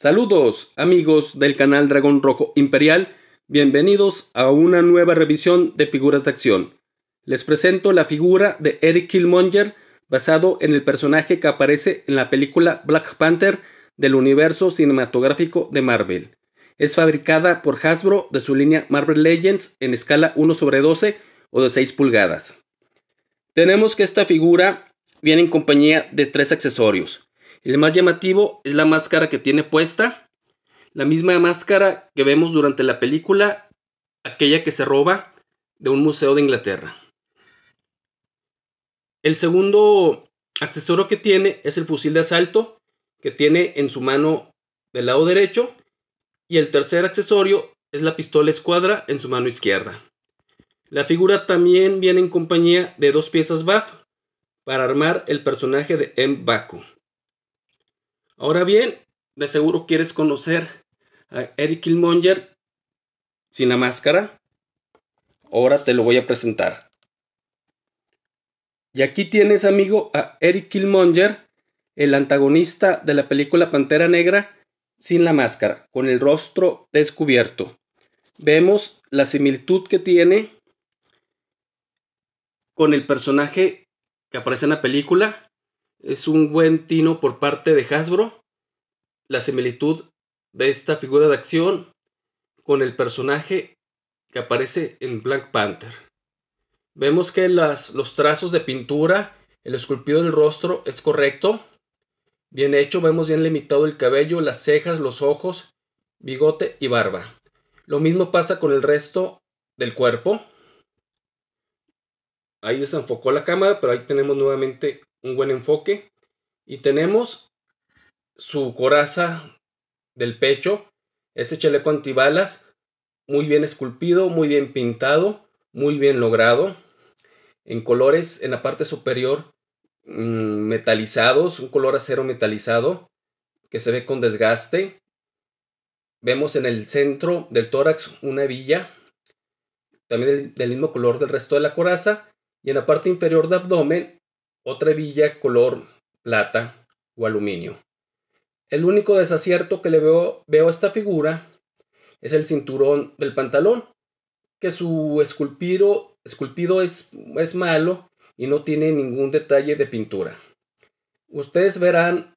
Saludos amigos del canal Dragón Rojo Imperial, bienvenidos a una nueva revisión de figuras de acción. Les presento la figura de Eric Killmonger basado en el personaje que aparece en la película Black Panther del universo cinematográfico de Marvel. Es fabricada por Hasbro de su línea Marvel Legends en escala 1 sobre 12 o de 6 pulgadas. Tenemos que esta figura viene en compañía de tres accesorios. El más llamativo es la máscara que tiene puesta, la misma máscara que vemos durante la película, aquella que se roba de un museo de Inglaterra. El segundo accesorio que tiene es el fusil de asalto que tiene en su mano del lado derecho y el tercer accesorio es la pistola escuadra en su mano izquierda. La figura también viene en compañía de dos piezas BAF para armar el personaje de M. Baku. Ahora bien, de seguro quieres conocer a Eric Killmonger sin la máscara. Ahora te lo voy a presentar. Y aquí tienes, amigo, a Eric Kilmonger, el antagonista de la película Pantera Negra sin la máscara, con el rostro descubierto. Vemos la similitud que tiene con el personaje que aparece en la película es un buen tino por parte de Hasbro. La similitud de esta figura de acción con el personaje que aparece en Black Panther. Vemos que las, los trazos de pintura, el esculpido del rostro es correcto, bien hecho, vemos bien limitado el cabello, las cejas, los ojos, bigote y barba. Lo mismo pasa con el resto del cuerpo. Ahí desenfocó la cámara, pero ahí tenemos nuevamente un buen enfoque y tenemos su coraza del pecho, este chaleco antibalas muy bien esculpido, muy bien pintado, muy bien logrado, en colores en la parte superior mm, metalizados, un color acero metalizado que se ve con desgaste. Vemos en el centro del tórax una hebilla, también del, del mismo color del resto de la coraza, y en la parte inferior del abdomen otra hebilla color plata o aluminio. El único desacierto que le veo, veo a esta figura es el cinturón del pantalón, que su esculpido, es, es malo y no tiene ningún detalle de pintura. Ustedes verán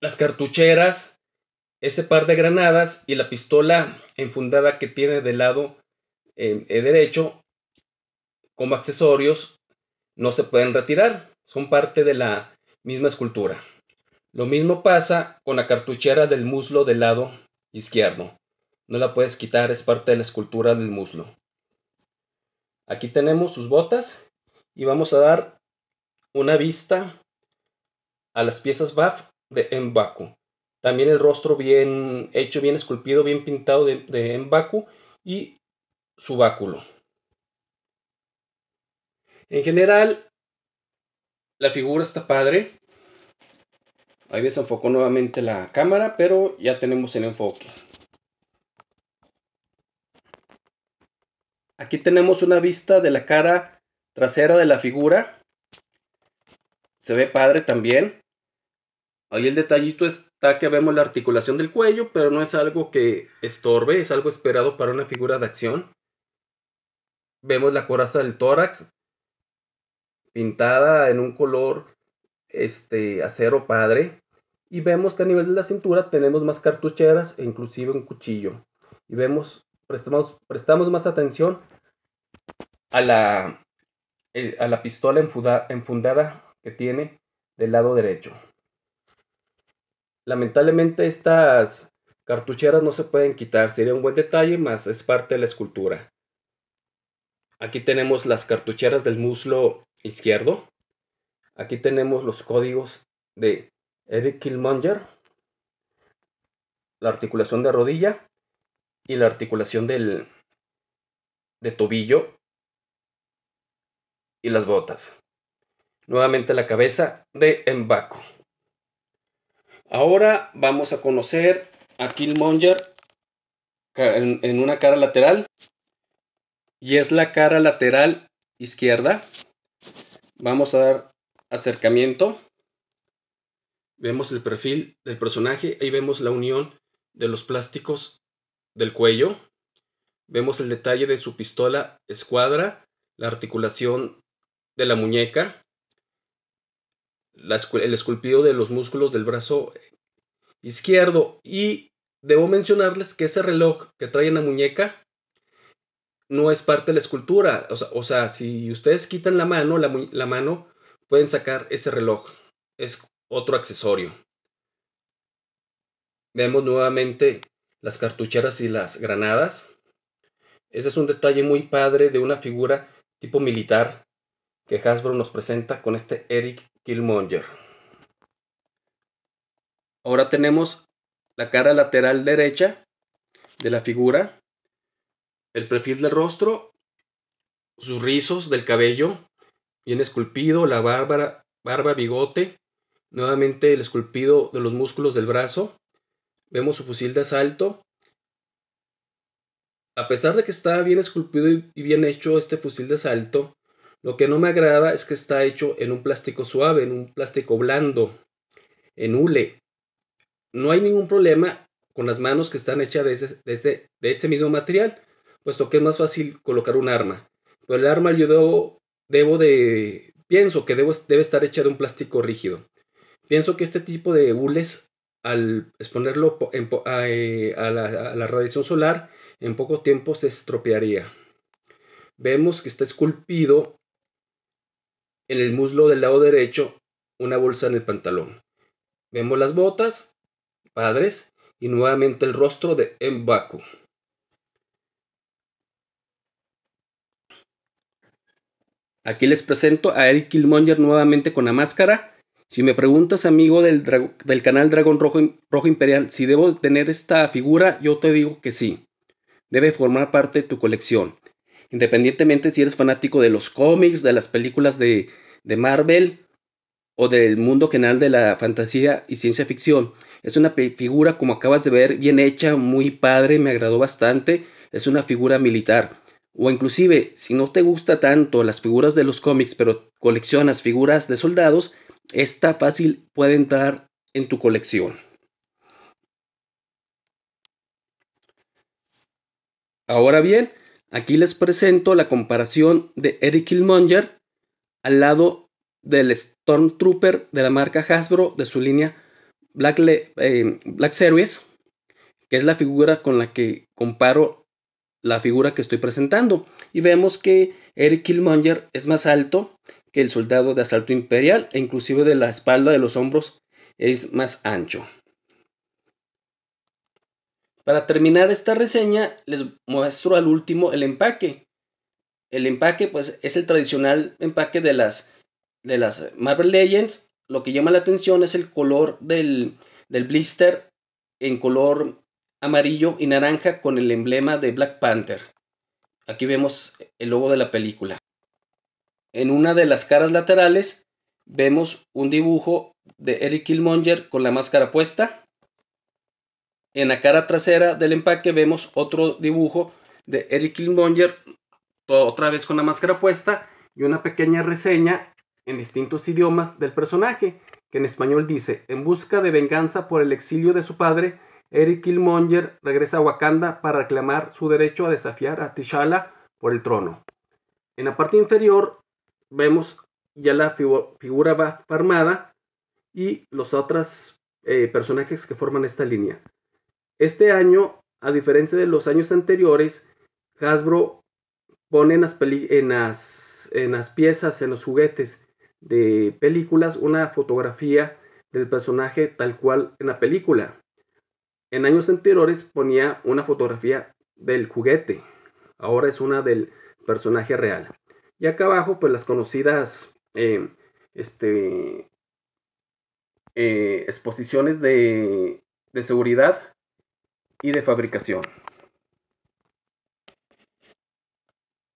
las cartucheras, ese par de granadas y la pistola enfundada que tiene del lado eh, eh, derecho como accesorios no se pueden retirar, son parte de la misma escultura. Lo mismo pasa con la cartuchera del muslo del lado izquierdo. No la puedes quitar, es parte de la escultura del muslo. Aquí tenemos sus botas y vamos a dar una vista a las piezas BAF de Mbaku. También el rostro bien hecho, bien esculpido, bien pintado de, de Mbaku y su báculo. En general, la figura está padre. Ahí desenfocó nuevamente la cámara, pero ya tenemos el enfoque. Aquí tenemos una vista de la cara trasera de la figura. Se ve padre también. Ahí el detallito está que vemos la articulación del cuello, pero no es algo que estorbe, es algo esperado para una figura de acción. Vemos la coraza del tórax, pintada en un color este, acero padre. Y vemos que a nivel de la cintura tenemos más cartucheras e inclusive un cuchillo. Y vemos, prestamos, prestamos más atención a la, eh, a la pistola enfundada que tiene del lado derecho. Lamentablemente estas cartucheras no se pueden quitar, sería un buen detalle, más es parte de la escultura. Aquí tenemos las cartucheras del muslo izquierdo. Aquí tenemos los códigos de Eddie Killmonger, la articulación de rodilla y la articulación del de tobillo y las botas. Nuevamente la cabeza de Embaco. Ahora vamos a conocer a Killmonger en una cara lateral y es la cara lateral izquierda Vamos a dar acercamiento. Vemos el perfil del personaje. Ahí vemos la unión de los plásticos del cuello. Vemos el detalle de su pistola escuadra, la articulación de la muñeca, el esculpido de los músculos del brazo izquierdo. Y debo mencionarles que ese reloj que trae en la muñeca no es parte de la escultura. O sea, si ustedes quitan la mano, la, mano, pueden sacar ese reloj. Es otro accesorio. Vemos nuevamente las cartucheras y las granadas. Ese es un detalle muy padre de una figura tipo militar que Hasbro nos presenta con este Eric Killmonger. Ahora tenemos la cara lateral derecha de la figura el perfil del rostro, sus rizos del cabello, bien esculpido, la bárbara, barba, bigote, nuevamente el esculpido de los músculos del brazo. Vemos su fusil de asalto. A pesar de que está bien esculpido y bien hecho este fusil de asalto, lo que no me agrada es que está hecho en un plástico suave, en un plástico blando, en hule. No hay ningún problema con las manos que están hechas de de ese mismo material, puesto que es más fácil colocar un arma. Pero el arma yo debo, de, pienso que debe estar hecha de un plástico rígido. Pienso que este tipo de hules, al exponerlo eh, a, la, radiación solar, en poco tiempo se estropearía. Vemos que está esculpido en el muslo del lado derecho una bolsa en el pantalón. Vemos las botas, padres, y nuevamente el rostro de Mbaku. Aquí les presento a Eric Killmonger nuevamente con la máscara. Si me preguntas, amigo del, canal Dragón Rojo, Rojo, Imperial, si debo tener esta figura, yo te digo que sí. Debe formar parte de tu colección. Independientemente si eres fanático de los cómics, de las películas de, de Marvel o del mundo general de la fantasía y ciencia ficción. Es una figura, como acabas de ver, bien hecha, muy padre, me agradó bastante. Es una figura militar. O inclusive, si no te gusta tanto las figuras de los cómics, pero coleccionas figuras de soldados, esta fácil puede entrar en tu colección. Ahora bien, aquí les presento la comparación de Eric Killmonger al lado del Stormtrooper de la marca Hasbro de su línea Black eh, Series, que es la figura con la que comparo la figura que estoy presentando. Y vemos que Eric Killmonger es más alto que el soldado de asalto imperial e inclusive de la espalda de los hombros es más ancho. Para terminar esta reseña les muestro al último el empaque. El empaque pues es el tradicional empaque de las, de las Marvel Legends. Lo que llama la atención es el color del, del blister en color amarillo y naranja con el emblema de Black Panther. Aquí vemos el logo de la película. En una de las caras laterales vemos un dibujo de Eric Killmonger con la máscara puesta. En la cara trasera del empaque vemos otro dibujo de Eric Killmonger otra vez con la máscara puesta y una pequeña reseña en distintos idiomas del personaje, que en español dice, en busca de venganza por el exilio de su padre, Eric Killmonger regresa a Wakanda para reclamar su derecho a desafiar a T'Challa por el trono. En la parte inferior vemos ya la figura va armada y los otros eh, personajes que forman esta línea. Este año, a diferencia de los años anteriores, Hasbro pone en las piezas, en los juguetes de películas, una fotografía del personaje tal cual en la película. En años anteriores ponía una fotografía del juguete, ahora es una del personaje real. Y acá abajo, pues las conocidas eh, este, eh, exposiciones de, seguridad y de fabricación.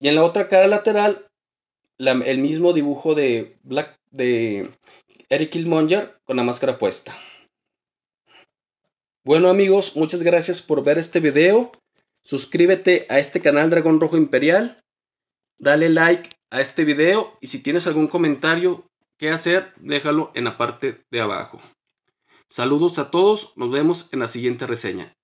Y en la otra cara lateral, el mismo dibujo de, Black, de Eric Kilmonger con la máscara puesta. Bueno amigos, muchas gracias por ver este video. Suscríbete a este canal Dragón Rojo Imperial. Dale like a este video y si tienes algún comentario que hacer, déjalo en la parte de abajo. Saludos a todos, nos vemos en la siguiente reseña.